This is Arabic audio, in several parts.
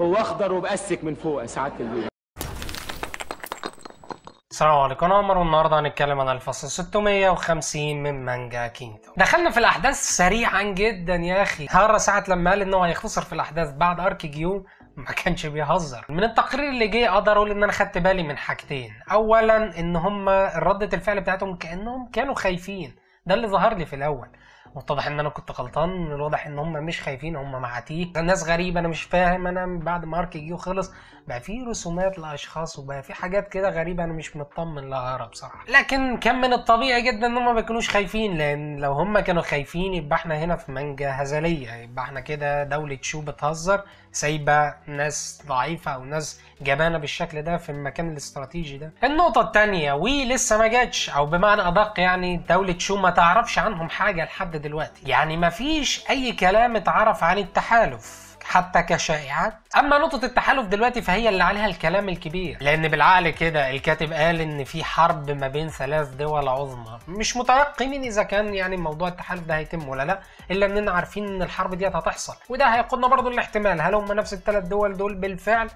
هو اخضر وبأسك من فوق ساعات البيت السلام عليكم انا عمر والنهارده هنتكلم عن الفصل 650 من مانجا كينجدوم دخلنا في الاحداث سريعا جدا يا اخي هارا ساعه لما قال ان هو هيختصر في الاحداث بعد ارك جيو ما كانش بيهزر من التقرير اللي جه اقدر اقول ان انا خدت بالي من حاجتين اولا ان هم ردة الفعل بتاعتهم كانهم كانوا خايفين ده اللي ظهر لي في الاول واتضح ان انا كنت غلطان من الواضح ان هم مش خايفين هم معاتيه ناس غريبه انا مش فاهم انا بعد ما ارك جه وخلص بقى في رسومات لاشخاص وبقى في حاجات كده غريبه انا مش مطمن لها بصراحه لكن كان من الطبيعي جدا ان هم ما بيكونوش خايفين لان لو هم كانوا خايفين يبقى احنا هنا في مانجا هزليه يبقى احنا كده دوله شو بتهزر سايبه ناس ضعيفه او ناس جبانه بالشكل ده في المكان الاستراتيجي ده النقطه الثانيه وي لسه ما جاتش او بمعنى ادق يعني دوله شو ما تعرفش عنهم حاجه لحد دلوقتي يعني مفيش اي كلام اتعرف عن التحالف حتى كشائعات اما نقطه التحالف دلوقتي فهي اللي عليها الكلام الكبير لان بالعقل كده الكاتب قال ان في حرب ما بين ثلاث دول عظمى مش متيقنين اذا كان يعني موضوع التحالف ده هيتم ولا لا الا اننا عارفين ان الحرب ديت هتحصل وده هيقودنا برضو الاحتمال هل هم نفس الثلاث دول دول بالفعل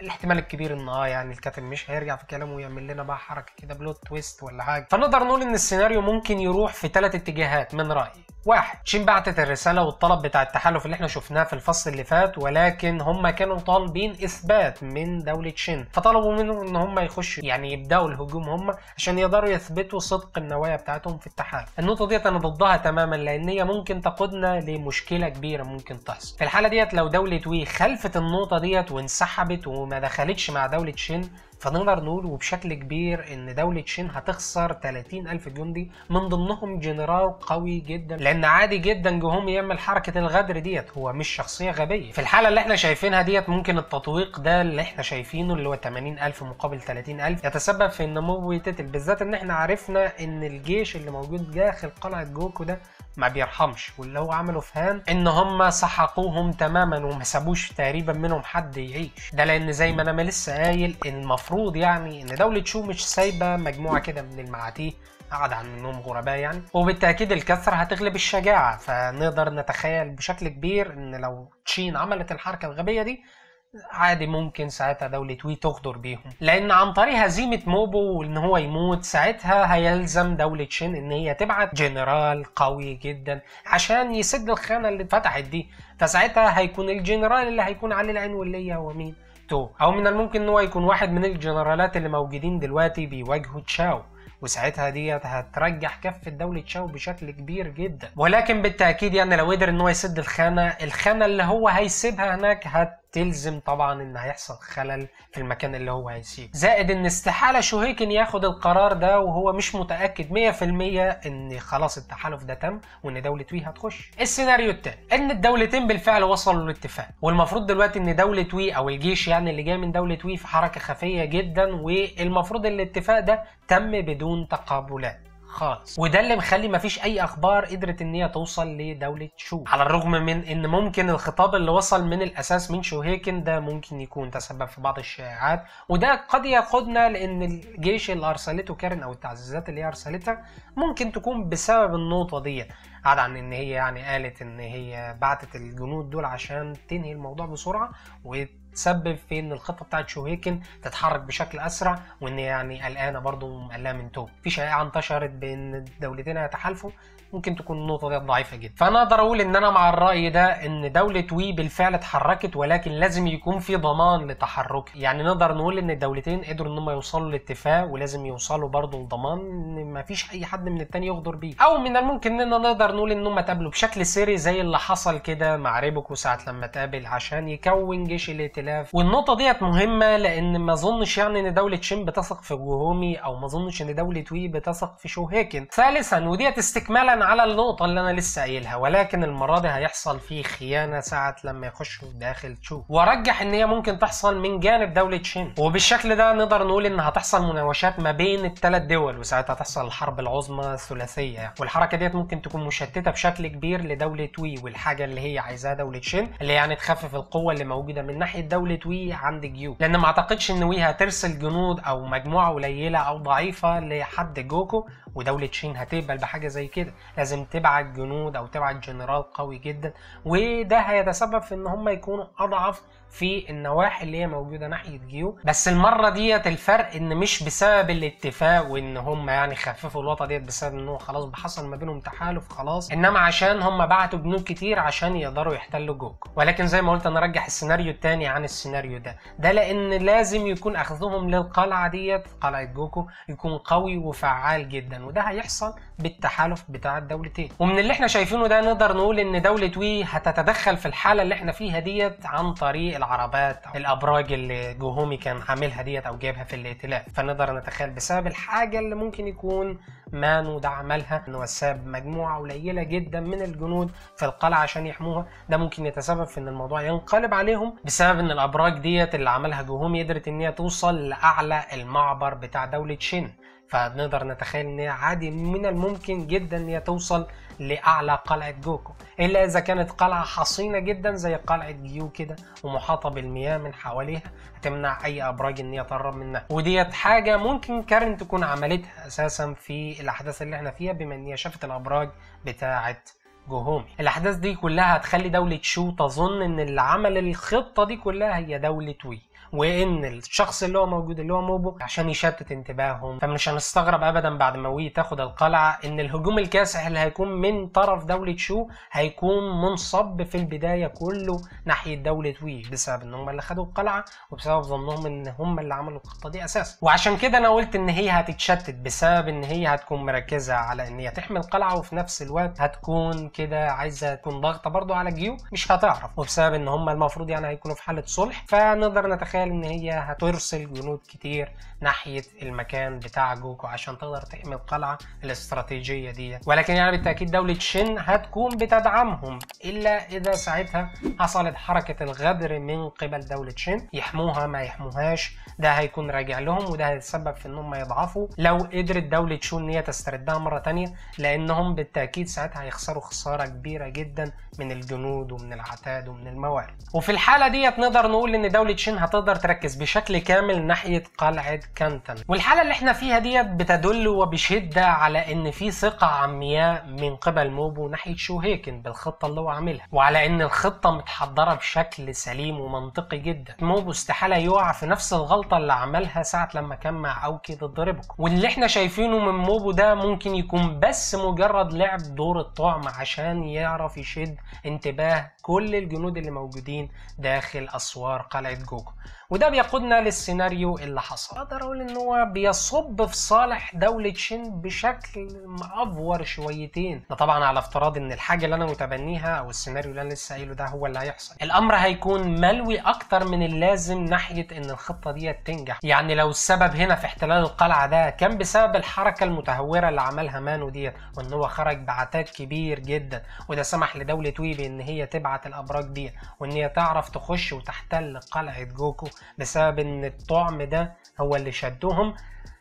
الاحتمال الكبير ان اه يعني الكاتب مش هيرجع في كلامه ويعمل لنا بقى حركه كده بلوت تويست ولا حاجه فنقدر نقول ان السيناريو ممكن يروح في ثلاث اتجاهات من رايي واحد شين بعتت الرساله والطلب بتاع التحالف اللي احنا شفناه في الفصل اللي فات ولكن هم كانوا طالبين اثبات من دوله شين فطلبوا منهم ان هم يخشوا يعني يبداوا الهجوم هم عشان يقدروا يثبتوا صدق النوايا بتاعتهم في التحالف النقطه ديت انا ضدها تماما لان هي ممكن تقودنا لمشكله كبيره ممكن تحصل في الحاله ديت لو دوله وي خلفت النقطه ديت وانسحبت وما دخلتش مع دوله شن فنقدر نقول وبشكل كبير ان دولة شين هتخسر 30 ألف جندي من ضمنهم جنرال قوي جدا لأن عادي جدا جهوم يعمل حركة الغدر ديت هو مش شخصية غبية في الحالة اللي احنا شايفينها ديت ممكن التطويق ده اللي احنا شايفينه اللي هو 80 ألف مقابل 30 ألف يتسبب في النمو تتل بالذات ان احنا عرفنا ان الجيش اللي موجود داخل قلعة جوكو ده ما بيرحمش واللي هو عمله في هان ان هم سحقوهم تماما وما سابوش تقريبا منهم حد يعيش ده لان زي ما انا ما لسه قايل ان المفروض المفروض يعني ان دولة شو مش سايبة مجموعة كده من المعاتيه قعد عن النوم غرباء يعني وبالتأكيد الكثرة هتغلب الشجاعة فنقدر نتخيل بشكل كبير ان لو تشين عملت الحركة الغبية دي عادي ممكن ساعتها دولة وي تغدر بيهم لأن عن طريق هزيمة موبو وإن هو يموت ساعتها هيلزم دولة شين إن هي تبعت جنرال قوي جدا عشان يسد الخانة اللي اتفتحت دي فساعتها هيكون الجنرال اللي هيكون عليه العين واللي هو مين تو أو من الممكن إن هو يكون واحد من الجنرالات اللي موجودين دلوقتي بيواجهوا تشاو وساعتها ديت هترجح كفة دولة تشاو بشكل كبير جدا ولكن بالتأكيد يعني لو قدر إن هو يسد الخانة الخانة اللي هو هيسيبها هناك هت تلزم طبعا ان هيحصل خلل في المكان اللي هو هيسيبه زائد ان استحاله شوهيكن ياخد القرار ده وهو مش متاكد 100% ان خلاص التحالف ده تم وان دوله وي هتخش السيناريو الثاني ان الدولتين بالفعل وصلوا لاتفاق والمفروض دلوقتي ان دوله وي او الجيش يعني اللي جاي من دوله وي في حركه خفيه جدا والمفروض الاتفاق ده تم بدون تقابلات خالص وده اللي مخلي مفيش اي اخبار قدرت ان هي توصل لدوله شو على الرغم من ان ممكن الخطاب اللي وصل من الاساس من شو هيكن ده ممكن يكون تسبب في بعض الشائعات وده قد يقودنا لان الجيش اللي ارسلته كارن او التعزيزات اللي هي ارسلتها ممكن تكون بسبب النقطه ديت عدا عن ان هي يعني قالت ان هي بعتت الجنود دول عشان تنهي الموضوع بسرعه وت تسبب في ان الخطه بتاعت شوهيكن تتحرك بشكل اسرع وان يعني قلقانه برضه مقلقه من توب في شائعه انتشرت بان الدولتين هيتحالفوا ممكن تكون النقطه دي ضعيفه جدا فانا اقدر اقول ان انا مع الراي ده ان دوله وي بالفعل اتحركت ولكن لازم يكون في ضمان لتحركها يعني نقدر نقول ان الدولتين قدروا ان هم يوصلوا لاتفاق ولازم يوصلوا برضه لضمان ان ما فيش اي حد من التاني يغدر بيه او من الممكن ان نقدر نقول ان هم اتقابلوا بشكل سري زي اللي حصل كده مع ريبوكو ساعه لما اتقابل عشان يكون جيش الائتلاف الاختلاف والنقطه ديت مهمه لان ما اظنش يعني ان دوله شين بتثق في جوهومي او ما اظنش ان دوله وي بتثق في شوهيكن ثالثا وديت استكمالا على النقطه اللي انا لسه قايلها ولكن المره دي هيحصل فيه خيانه ساعه لما يخشوا داخل تشو وارجح ان هي ممكن تحصل من جانب دوله شين وبالشكل ده نقدر نقول ان هتحصل مناوشات ما بين الثلاث دول وساعتها تحصل الحرب العظمى الثلاثيه والحركه ديت ممكن تكون مشتته بشكل كبير لدوله وي والحاجه اللي هي عايزاها دوله شين اللي يعني تخفف القوه اللي موجوده من ناحيه دوله وي عند جيو لان ما اعتقدش ان وي هترسل جنود او مجموعه قليله او ضعيفه لحد جوكو ودوله شين هتقبل بحاجه زي كده لازم تبعت جنود او تبعت جنرال قوي جدا وده هيتسبب في ان هم يكونوا اضعف في النواحي اللي هي موجوده ناحيه جيو بس المره ديت الفرق ان مش بسبب الاتفاق وان هم يعني خففوا الوطا ديت بسبب ان هو خلاص حصل ما بينهم تحالف خلاص انما عشان هم بعتوا جنود كتير عشان يقدروا يحتلوا جوكو ولكن زي ما قلت انا ارجح السيناريو الثاني عن السيناريو ده ده لان لازم يكون اخذهم للقلعه ديت قلعه جوكو يكون قوي وفعال جدا وده هيحصل بالتحالف بتاع الدولتين ومن اللي احنا شايفينه ده نقدر نقول ان دوله وي هتتدخل في الحاله اللي احنا فيها ديت عن طريق العربات أو الابراج اللي جوهومي كان عاملها ديت او جايبها في الائتلاف فنقدر نتخيل بسبب الحاجه اللي ممكن يكون مانو ده عملها انه ساب مجموعه قليله جدا من الجنود في القلعه عشان يحموها ده ممكن يتسبب في ان الموضوع ينقلب عليهم بسبب ان الابراج ديت اللي عملها جوهوم قدرت ان هي توصل لاعلى المعبر بتاع دوله شين فنقدر نتخيل ان عادي من الممكن جدا ان هي توصل لاعلى قلعه جوكو الا اذا كانت قلعه حصينه جدا زي قلعه جيو كده ومحاطه بالمياه من حواليها هتمنع اي ابراج ان هي تقرب منها وديت حاجه ممكن كارن تكون عملتها اساسا في الاحداث اللي احنا فيها بما ان هي شافت الابراج بتاعه جوهومي الاحداث دي كلها هتخلي دوله شو تظن ان اللي عمل الخطه دي كلها هي دوله وي وان الشخص اللي هو موجود اللي هو موبو عشان يشتت انتباههم فمش هنستغرب ابدا بعد ما وي تاخد القلعه ان الهجوم الكاسح اللي هيكون من طرف دوله شو هيكون منصب في البدايه كله ناحيه دوله وي بسبب ان هم اللي خدوا القلعه وبسبب ظنهم ان هم اللي عملوا الخطه دي اساسا وعشان كده انا قلت ان هي هتتشتت بسبب ان هي هتكون مركزه على ان هي تحمي القلعه وفي نفس الوقت هتكون كده عايزه تكون ضاغطه برضو على جيو مش هتعرف وبسبب ان هم المفروض يعني هيكونوا في حاله صلح فنقدر نتخيل تتخيل ان هي هترسل جنود كتير ناحيه المكان بتاع جوكو عشان تقدر تحمي القلعه الاستراتيجيه دي ولكن يعني بالتاكيد دوله شن هتكون بتدعمهم الا اذا ساعتها حصلت حركه الغدر من قبل دوله شن يحموها ما يحموهاش ده هيكون راجع لهم وده هيتسبب في انهم يضعفوا لو قدرت دوله شون ان هي تستردها مره تانية لانهم بالتاكيد ساعتها هيخسروا خساره كبيره جدا من الجنود ومن العتاد ومن الموارد وفي الحاله ديت نقدر نقول ان دوله شن هتقدر تقدر تركز بشكل كامل ناحيه قلعه كانتن والحاله اللي احنا فيها ديت بتدل وبشده على ان في ثقه عمياء من قبل موبو ناحيه شوهيكن بالخطه اللي هو عاملها وعلى ان الخطه متحضره بشكل سليم ومنطقي جدا موبو استحاله يقع في نفس الغلطه اللي عملها ساعه لما كان مع اوكي ضد ريبكو واللي احنا شايفينه من موبو ده ممكن يكون بس مجرد لعب دور الطعم عشان يعرف يشد انتباه كل الجنود اللي موجودين داخل اسوار قلعه جوجو وده بيقودنا للسيناريو اللي حصل اقدر اقول ان هو بيصب في صالح دوله شين بشكل مأفور شويتين ده طبعا على افتراض ان الحاجه اللي انا متبنيها او السيناريو اللي انا لسه قايله ده هو اللي هيحصل الامر هيكون ملوي اكتر من اللازم ناحيه ان الخطه دي تنجح يعني لو السبب هنا في احتلال القلعه ده كان بسبب الحركه المتهوره اللي عملها مانو ديت وان هو خرج بعتاد كبير جدا وده سمح لدوله ويبي ان هي تبعت الابراج دي وان هي تعرف تخش وتحتل قلعه جوكو يضحكوا بسبب ان الطعم ده هو اللي شدهم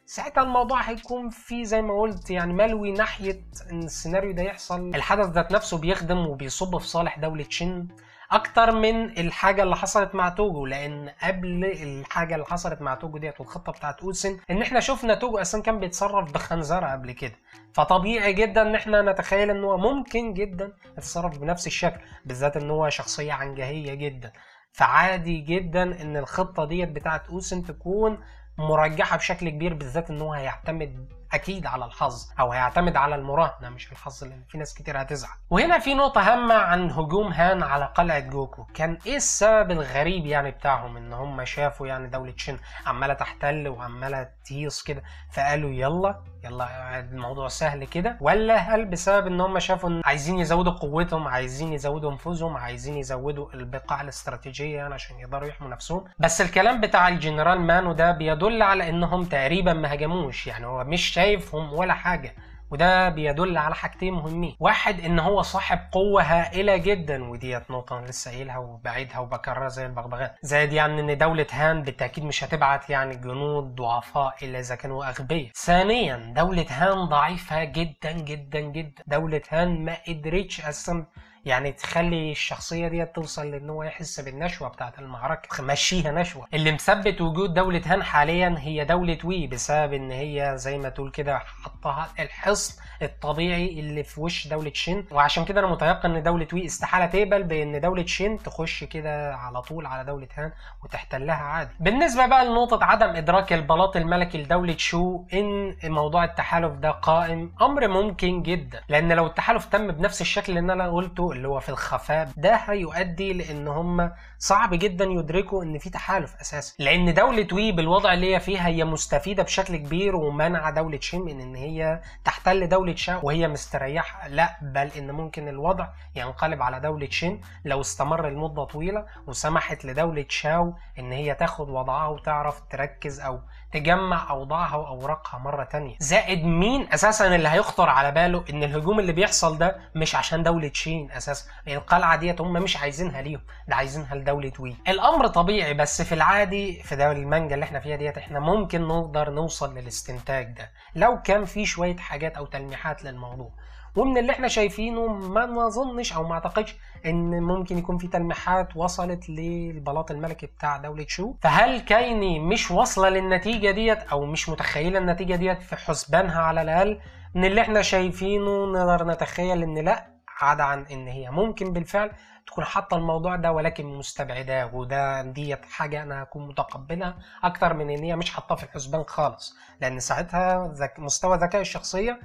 ساعتها الموضوع هيكون فيه زي ما قلت يعني ملوي ناحيه ان السيناريو ده يحصل الحدث ذات نفسه بيخدم وبيصب في صالح دوله شين اكتر من الحاجه اللي حصلت مع توجو لان قبل الحاجه اللي حصلت مع توجو ديت والخطه بتاعت اوسن ان احنا شفنا توجو اصلا كان بيتصرف بخنزره قبل كده فطبيعي جدا ان احنا نتخيل ان هو ممكن جدا يتصرف بنفس الشكل بالذات ان هو شخصيه عنجهيه جدا فعادي جدا ان الخطه ديت بتاعت اوسن تكون مرجحه بشكل كبير بالذات ان هو هيعتمد اكيد على الحظ او هيعتمد على المراهنه مش الحظ لان في ناس كتير هتزعل وهنا في نقطه هامه عن هجوم هان على قلعه جوكو كان ايه السبب الغريب يعني بتاعهم ان هم شافوا يعني دوله شين عماله تحتل وعماله تهيص كده فقالوا يلا يلا الموضوع سهل كده ولا هل بسبب ان هم شافوا ان عايزين يزودوا قوتهم عايزين يزودوا نفوذهم عايزين يزودوا البقاع الاستراتيجيه يعني عشان يقدروا يحموا نفسهم بس الكلام بتاع الجنرال مانو ده بيدل على انهم تقريبا ما هجموش يعني هو مش شايفهم ولا حاجه وده بيدل على حاجتين مهمين واحد ان هو صاحب قوه هائله جدا وديت نقطه انا لسه قايلها وبعيدها وبكررها زي البغبغان زائد يعني ان دوله هان بالتاكيد مش هتبعت يعني جنود ضعفاء الا اذا كانوا اغبياء ثانيا دوله هان ضعيفه جدا جدا جدا دوله هان ما قدرتش اصلا يعني تخلي الشخصيه دي توصل لان هو يحس بالنشوه بتاعه المعركه مشيها نشوه اللي مثبت وجود دوله هان حاليا هي دوله وي بسبب ان هي زي ما تقول كده حطها الحصن الطبيعي اللي في وش دوله شين وعشان كده انا متيقن ان دوله وي استحاله تقبل بان دوله شين تخش كده على طول على دوله هان وتحتلها عادي بالنسبه بقى لنقطه عدم ادراك البلاط الملكي لدوله شو ان موضوع التحالف ده قائم امر ممكن جدا لان لو التحالف تم بنفس الشكل اللي انا قلته اللي هو في الخفاء ده هيؤدي لان هم صعب جدا يدركوا ان في تحالف اساسا لان دوله وي بالوضع اللي هي فيها هي مستفيده بشكل كبير ومنع دوله شين من ان هي تحتل دوله شا وهي مستريحه لا بل ان ممكن الوضع ينقلب على دوله شين لو استمر لمده طويله وسمحت لدوله شاو ان هي تاخد وضعها وتعرف تركز او تجمع اوضاعها واوراقها مره تانية زائد مين اساسا اللي هيخطر على باله ان الهجوم اللي بيحصل ده مش عشان دوله شين اساسا القلعه ديت هم مش عايزينها ليهم ده عايزينها لدوله وي الامر طبيعي بس في العادي في دوري المانجا اللي احنا فيها ديت احنا ممكن نقدر نوصل للاستنتاج ده لو كان في شويه حاجات او تلميحات للموضوع ومن اللي احنا شايفينه ما نظنش او ما اعتقدش ان ممكن يكون في تلميحات وصلت للبلاط الملكي بتاع دولة شو فهل كايني مش واصلة للنتيجة ديت او مش متخيلة النتيجة ديت في حسبانها على الاقل من اللي احنا شايفينه نقدر نتخيل ان لا عدا عن ان هي ممكن بالفعل تكون حاطه الموضوع ده ولكن مستبعداه وده ديت حاجه انا هكون متقبلها اكتر من ان هي مش حاطاه في الحسبان خالص لان ساعتها مستوى ذكاء الشخصيه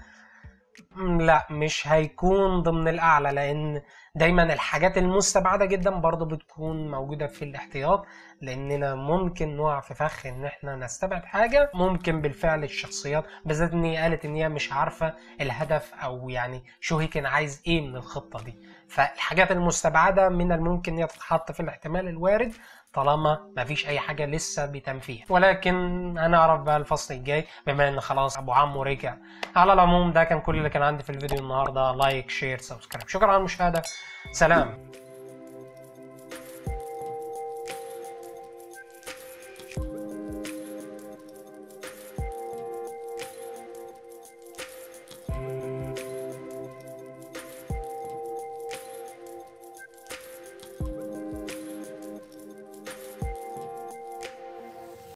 لا مش هيكون ضمن الاعلى لان دايما الحاجات المستبعده جدا برضو بتكون موجوده في الاحتياط لاننا ممكن نقع في فخ ان احنا نستبعد حاجه ممكن بالفعل الشخصيات بالذات ان هي قالت ان هي مش عارفه الهدف او يعني شو هي كان عايز ايه من الخطه دي فالحاجات المستبعده من الممكن ان هي تتحط في الاحتمال الوارد طالما مفيش اي حاجه لسه فيها ولكن هنعرف بقى الفصل الجاي بما ان خلاص ابو عمو رجع على العموم ده كان كل اللي كان عندي في الفيديو النهارده لايك شير سبسكرايب شكرا على المشاهده سلام